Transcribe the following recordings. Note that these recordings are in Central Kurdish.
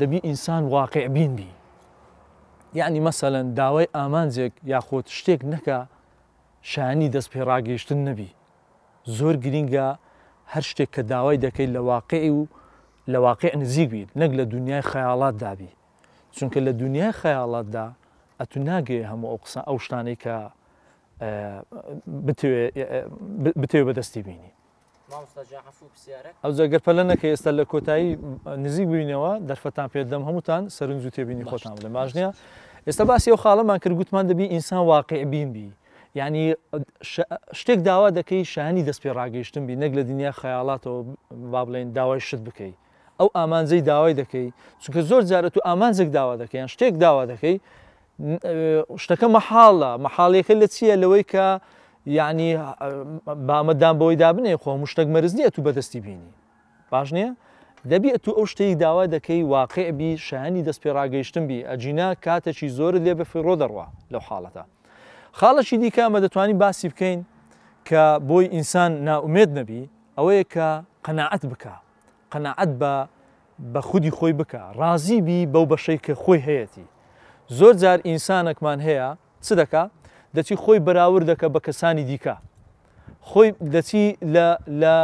دەبی ئینسان واقع بین بی یعنی مەسەەن داوای ئامانجێک یاخۆت شتێک نەکە شانی دەست پێ ڕاگەیشتن نەبی زۆر گرینگە هەر شتێک کە داوای دەکەیت لە واقعی و لە واقع نزیک بیت نەک لە دنیای خەیاڵات دابی چونکە لە دنیای خەیاڵاتدا ئەتو ناگێ هەموو ئەو قسە ئەو شتانەی کە بتوێ بەدەستی بینی ئەو جەگەر پەلە نەکە ئێستا لە کۆتایی نزیک بووینەوە دەرفەتان پێدەم هەمووتان سەرنج و تێبینی خۆتان لە ماژنیە ئێستا باسی ئەو خاڵەمان کرد گوتمان دەبی ئینسان واقع بین بی ینی شتێک داوا دەکەی شانی دەست پێ ڕاگەیشتن بی نەک لە دنیا خەیاڵاتەوە با بڵێن داوای شت بکەی ئەو ئامانزەی داوای دەکەی چونکە زۆر جارەت و ئامانزێک داوا دەکەیان شتێک داوا دەکەی شتەکە مەحاڵە مەحاڵەکە لە چییە لەوەی کە یعنی بامەدان بەوەی دابنێ خۆ مشتێک مەرز نییە تو بەدەستی بینی باش نییە دەبێت تو ئەو شتەی داوا دەکەی واقعبی شایانی دەست پێ ڕاگەیشتن بی ئەجینا کاتەکی زۆر لێ بە فڕۆ دەڕوە لەو حاڵەتە خاڵەشی دیکە ئەمە دەتوانین باسی بکەین کە بۆی ئینسان ناومێت نەبی ئەوەیە کە قەنەعەت بکە قەنەعەت بە بە خودی خۆی بکە ڕازیبی بەو بەشەی کە خۆی هەیەی زۆر جار ئینسانەکمان هەیە چ دەکات دەچی خۆی بەراورد دەکە بە کەسانی دیکە خۆی دەچی لە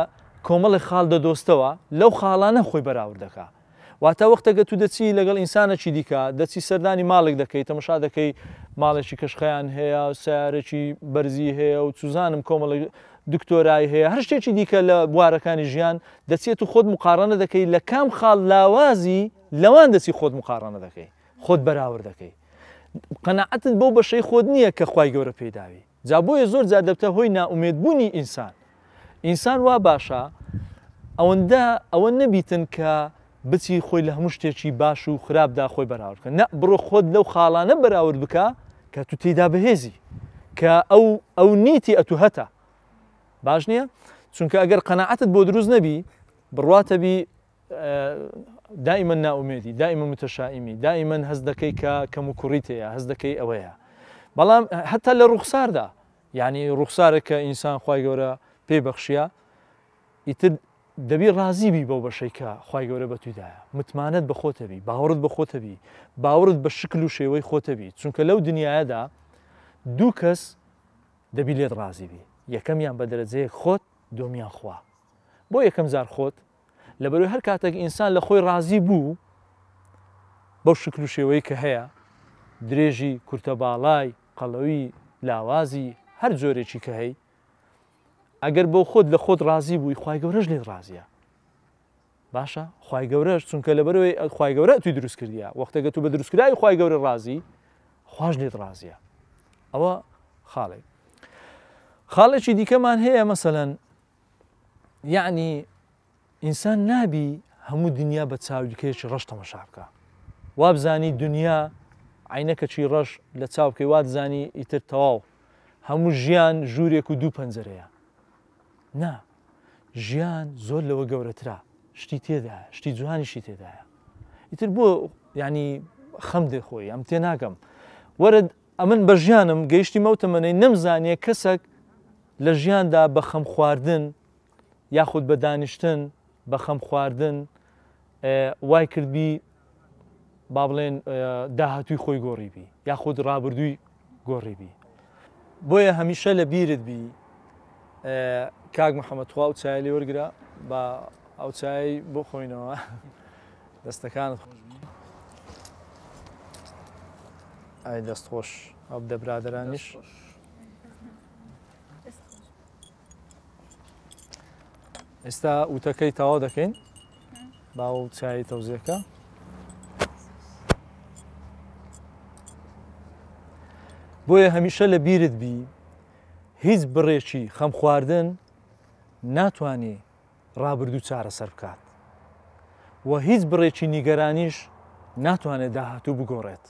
کۆمەڵی خاڵ دەدۆستەوە لەو خاڵانە خۆی بەراورد دەکە واتە وەختەگە تو دەچی لەگەڵ ئینسانەکی دیکە دەچی سەردانی ماڵێک دەکەی تەمەشا دەکەی ماڵێکی کەشخەیان هەیە سیارێکی بەرزی هەیە و چوزانم کۆمەڵی دکتۆرای هەیە هەر شتێکی دیکە لە بوارەکانی ژیان دەچێت و خۆت مقارانە دەکەی لە کام خاڵ لاوازی لەوان دەسی خۆت مقارانە دەکەی خۆت بەراورد دەکەی قەنەعەتت بۆ بەشەی خۆت نییە کە خی گەورە پێداوی جا بۆیە زۆر جار دەبتە هۆی ناومێدبوونی ئینسان ئینسان وا باشە ئەوەندە ئەوە نەبیتن کە بچی خۆی لە هەموو شتێکی باش و خراپدا خۆی بەراوردکە نە بڕۆ خۆت لەو خاڵانە بەراورد بکە کە تو تێدا بەهێزی کە ئەو ئەو نیتی ئەتو هەتا باش نییە چونکە ئەگەر قەنەعەتت بۆ دروست نەبی بڕاتەبی دائما ناومێدی دائما متەشائیمی دائما هەز دەکەی کە کەم و کوڕیتەیە هەز دەکەی ئەوەیە بەڵام هەتا لە ڕوخساردا یعنی ڕوخسارە کە ئینسان خی گەورە پێی بەخشیە ئیتر دەبی رازیبی بەو بەشەی کە خی گەورە بە تویدایە متمانەت بە خۆتەبی باورت بە خۆتەبی باورت بە شکل و شێوەی خۆتەبی چونکە لەو دنیاەدا دوو کەس دەبی لێت رازیبی یەکەمیان بە دەرەجەیە خۆت دۆمیان خوا بۆ یەکەم زار خۆت لە بەروی هەر کاتێک ئینسان لە خۆی رازی بوو بەو شکل و شێوەی کە هەیە درێژی کورتە باڵای قەڵەوی لاوازی هەر جۆرێکی کە هەی ئەگەر بۆ خۆت لە خۆت رازی بووی خی گەورەش لێت رازیە باشە خی گەورەش چونکە لە بەرەوەی خی گەورە توی دروست کردیە وەختەگە تو بە دروستکردای خی گەورە رازی خوۆش لێت رازیە ئەوە خاڵێک خاڵێکی دیکەمان هەیە مەسەەن یعنی ئینسان نابی هەموو دنیا بە چاودکەیەکی ڕەش تەمەشا بکە وابزانی دنیا عینەکەچی ڕەش لە چاوکەی واتزانی ئیتر تەواو هەموو ژیان ژوورێک و دوو پەنجەرەیە نا ژیان زۆر لەوە گەورەترا شتی تێدا شتی جوانیشی تێدایە ئیتر بۆ ینی خەم دێخۆی ئەم تێ ناگەم وەرە ئەمن بە ژیانم گەیشتی مەوتەمەەی نەمزانێ کەسێک لە ژیاندا بە خەم خواردن یاخود بە دانیشتن بە خەم خواردن وای کردبی با بڵێن داهاتوی خۆی گۆڕیبی یا خۆت ڕابردووی گۆڕیبی بۆیە هەمیشە لە بیرت بی کاک محەممەتخوا و چای لێ وەرگرا بە ئەو چای بۆ خۆینەوە دەستەکانت ئای دەستخۆش ئەو دەبرادرانیش. ئێستا ئوتەکەی تاوا دەکەین باو چای تەوزیەکە بۆیە هەمیشە لە بیرت بی هیچ بڕێکی خەم خواردن ناتوانێ ڕابردوو چارە سەر بکات و هیچ بڕێکی نیگەرانیش ناتوانێت داهاتوو بگۆڕێت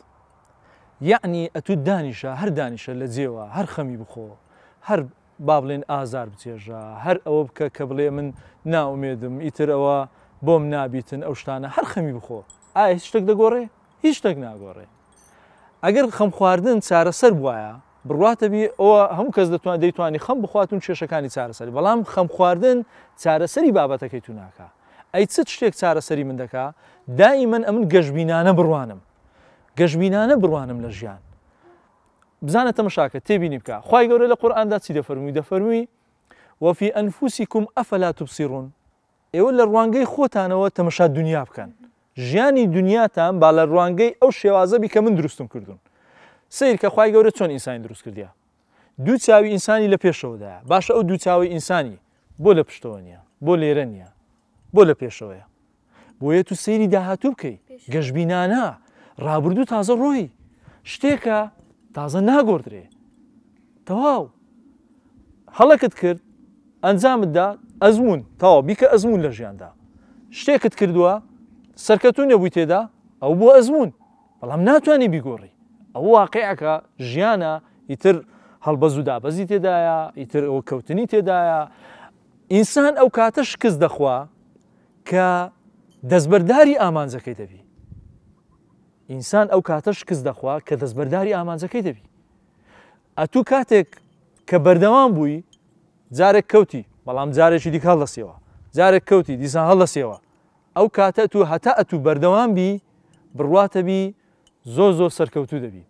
یعنی ئەتو دانیشە هەر دانیشە لە جێوە هەر خەمی بخۆ هەر با بڵێن ئازار بچێژە هەر ئەوە بکە کە بڵێ من ناومێدم ئیتر ئەوە بۆم نابیتن ئەو شتانە هەر خەمی بخۆ ئایا هیچ شتێک دەگۆڕێ هیچ شتێک ناگۆڕێ ئەگەر خەم خواردن چارەسەر وایە بڕاتەبی ئەوە هەموو کەس دەتوان دەیتوانی خەم بخواتون کێشەکانی چارەسەری بەڵام خەم خواردن چارەسەری بابەتەکەی تو ناکە ئەی چ شتێک چارەسەری من دەکا دای من ئەمن گەشببینانە بڕوانم گەشببینانە بڕوانم لە ژیان بزانە تەمەشاکە تێبینی بکە خی گەورە لە قورآاندا چی دەفەرمووی دەفەرمووی وەفی ئەنفوسی کوم ئەفەلا توپسیڕون ئێوە لە ڕوانگەی خۆتانەوە تەمەشا دنیا بکەن ژیانی دنیاتان با لە ڕوانگەی ئەو شێوازەبی کە من دروستم کردوون سیر کە خی گەورە چۆن ئینسانی دروست کردیا دوو چاوی ئینسانی لە پێشەوەدایە باشە ئەو دوو چاوی ئینسانی بۆ لە پشتەوە نیە بۆ لێرە نیە بۆ لە پێشەوەیە بۆیە تو سەیری داهاتوو بکەیت گەشتبینانە ڕابردوو تازە ڕۆی شتێکە تازە ناگۆدرێ تەواو هەڵەکت کرد ئەنجامتدا ئەزمون تاوا بیکە ئەزمون لە ژیاندا شتێکت کردووە سەرکەتون نەبووی تێدا ئەو بۆ ئەزمون بەڵام ناتوانانی بیگۆڕی ئەو واقعەکە ژیانە ئیتر هەڵبەز و دابەزی تێدایە ئیتر ئەوە کەوتنی تێدایە ئینسان ئەو کاتە شکست دەخوا کە دەستبەرداری ئامانجەکەی دەبی ئینسان ئەو کاتە شکست دەخوا کە دەستبەرداری ئامانجەکەی دەبی ئەتوو کاتێک کە بەردەوام بووی جارێک کەوتی بەڵام جارێکی دیک هەڵ دەسێەوە جارێک کەوتی دیسان هەڵ دەسێەوە ئەو کاتە تو هەتا ئەتوو بەردەوام بی بڕواتەبی زۆ زۆ سەرکەوتو دەبی